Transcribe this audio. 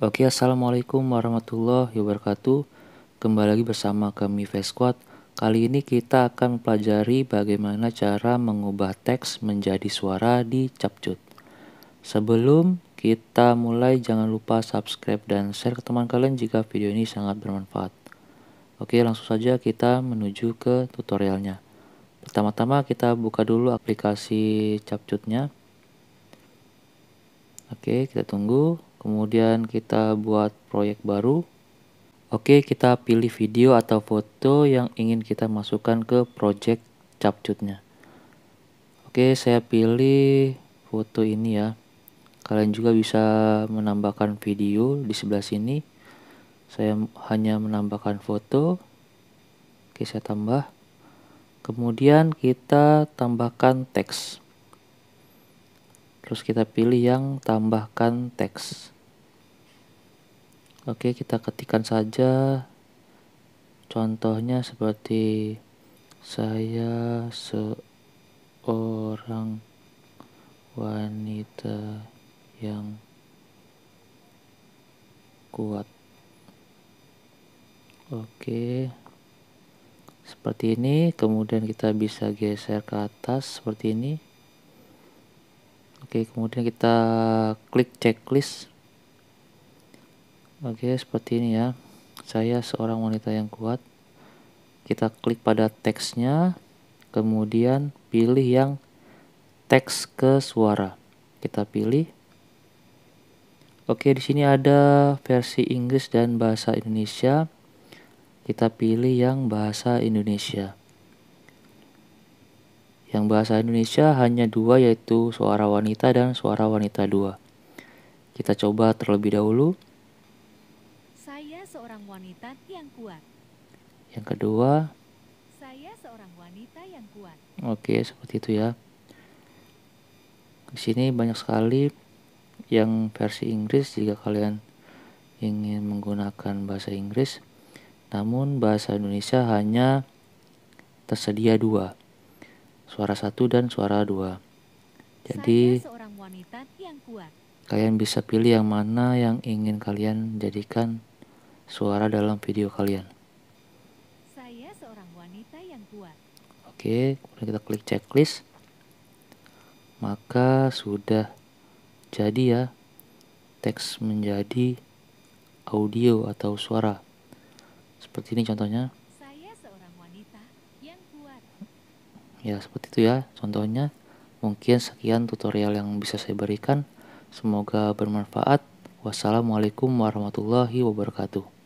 Oke, Assalamualaikum warahmatullahi wabarakatuh. Kembali lagi bersama kami Vesquad. Kali ini kita akan mempelajari bagaimana cara mengubah teks menjadi suara di Capcut. Sebelum kita mulai, jangan lupa subscribe dan share ke teman kalian jika video ini sangat bermanfaat. Oke, langsung saja kita menuju ke tutorialnya. Pertama-tama kita buka dulu aplikasi Capcutnya. Oke, kita tunggu kemudian kita buat proyek baru oke kita pilih video atau foto yang ingin kita masukkan ke project capcutnya oke saya pilih foto ini ya kalian juga bisa menambahkan video di sebelah sini saya hanya menambahkan foto oke saya tambah kemudian kita tambahkan teks terus kita pilih yang tambahkan teks oke kita ketikkan saja contohnya seperti saya seorang wanita yang kuat oke seperti ini kemudian kita bisa geser ke atas seperti ini Oke, kemudian kita klik checklist. Oke, seperti ini ya. Saya seorang wanita yang kuat. Kita klik pada teksnya, kemudian pilih yang teks ke suara. Kita pilih. Oke, di sini ada versi Inggris dan bahasa Indonesia. Kita pilih yang bahasa Indonesia yang bahasa Indonesia hanya dua yaitu suara wanita dan suara wanita dua. Kita coba terlebih dahulu. Saya seorang wanita yang kuat. Yang kedua. Saya seorang wanita yang kuat. Oke, seperti itu ya. Di sini banyak sekali yang versi Inggris jika kalian ingin menggunakan bahasa Inggris. Namun bahasa Indonesia hanya tersedia dua suara satu dan suara dua. Jadi kalian bisa pilih yang mana yang ingin kalian jadikan suara dalam video kalian. Saya seorang wanita yang kuat. Oke, kemudian kita klik checklist. Maka sudah jadi ya teks menjadi audio atau suara. Seperti ini contohnya. Ya seperti itu ya contohnya. Mungkin sekian tutorial yang bisa saya berikan. Semoga bermanfaat. Wassalamualaikum warahmatullahi wabarakatuh.